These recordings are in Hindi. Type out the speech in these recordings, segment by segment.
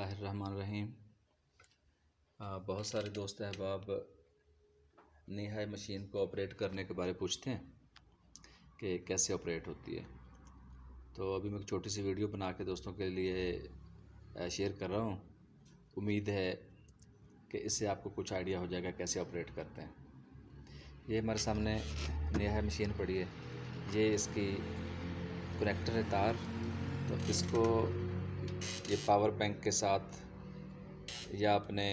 रहीम बहुत सारे दोस्त अहबाब नेहाई मशीन को ऑपरेट करने के बारे पूछते हैं कि कैसे ऑपरेट होती है तो अभी मैं एक छोटी सी वीडियो बना के दोस्तों के लिए शेयर कर रहा हूँ उम्मीद है कि इससे आपको कुछ आइडिया हो जाएगा कैसे ऑपरेट करते हैं ये हमारे सामने नेहाई मशीन पड़ी है ये इसकी कनेक्टर है तार तो इसको ये पावर बैंक के साथ या अपने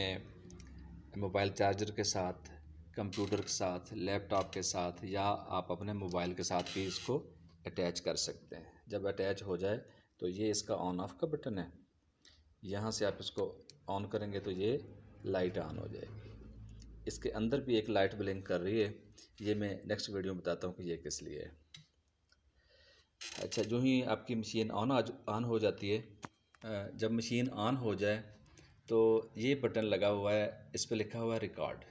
मोबाइल चार्जर के साथ कंप्यूटर के साथ लैपटॉप के साथ या आप अपने मोबाइल के साथ भी इसको अटैच कर सकते हैं जब अटैच हो जाए तो ये इसका ऑन ऑफ का बटन है यहाँ से आप इसको ऑन करेंगे तो ये लाइट ऑन हो जाएगी इसके अंदर भी एक लाइट ब्लिंक कर रही है ये मैं नेक्स्ट वीडियो में बताता हूँ कि ये किस लिए है अच्छा जो ही आपकी मशीन ऑन ऑन हो जाती है जब मशीन ऑन हो जाए तो ये बटन लगा हुआ है इस पर लिखा हुआ है रिकॉर्ड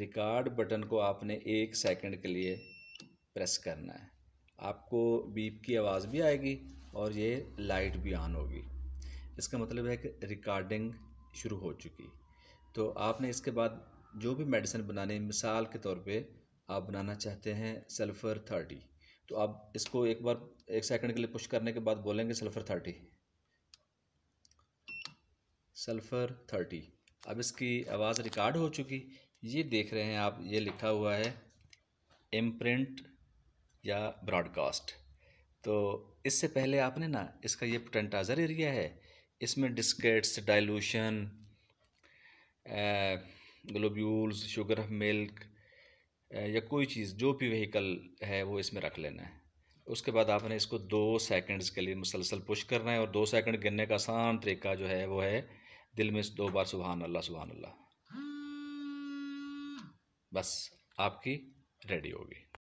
रिकॉर्ड बटन को आपने एक सेकंड के लिए प्रेस करना है आपको बीप की आवाज़ भी आएगी और ये लाइट भी ऑन होगी इसका मतलब है कि रिकॉर्डिंग शुरू हो चुकी तो आपने इसके बाद जो भी मेडिसिन बनाने मिसाल के तौर पे आप बनाना चाहते हैं सल्फ़र थर्टी तो आप इसको एक बार एक सेकंड के लिए पुश करने के बाद बोलेंगे सल्फ़र थर्टी सल्फ़र थर्टी अब इसकी आवाज़ रिकॉर्ड हो चुकी ये देख रहे हैं आप ये लिखा हुआ है इम्प्रिंट या ब्रॉडकास्ट तो इससे पहले आपने ना इसका ये पोटेंटाइजर एरिया है इसमें diskettes dilution globules sugar milk या कोई चीज़ जो भी वहीकल है वो इसमें रख लेना है उसके बाद आपने इसको दो सेकंड्स के लिए मुसलसल पुश करना है और दो सेकंड गिनने का आसान तरीका जो है वो है दिल में दो बार सुबहान अल्लाह सुबहान अल्लाह हाँ। बस आपकी रेडी होगी